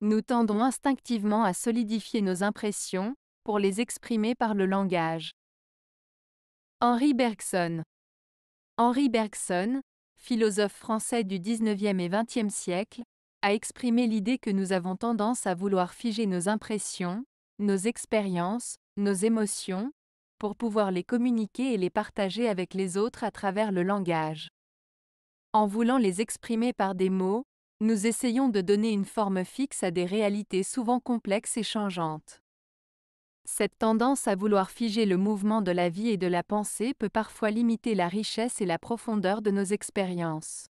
Nous tendons instinctivement à solidifier nos impressions, pour les exprimer par le langage. Henri Bergson Henri Bergson, philosophe français du 19e et 20e siècle, a exprimé l'idée que nous avons tendance à vouloir figer nos impressions, nos expériences, nos émotions, pour pouvoir les communiquer et les partager avec les autres à travers le langage. En voulant les exprimer par des mots, nous essayons de donner une forme fixe à des réalités souvent complexes et changeantes. Cette tendance à vouloir figer le mouvement de la vie et de la pensée peut parfois limiter la richesse et la profondeur de nos expériences.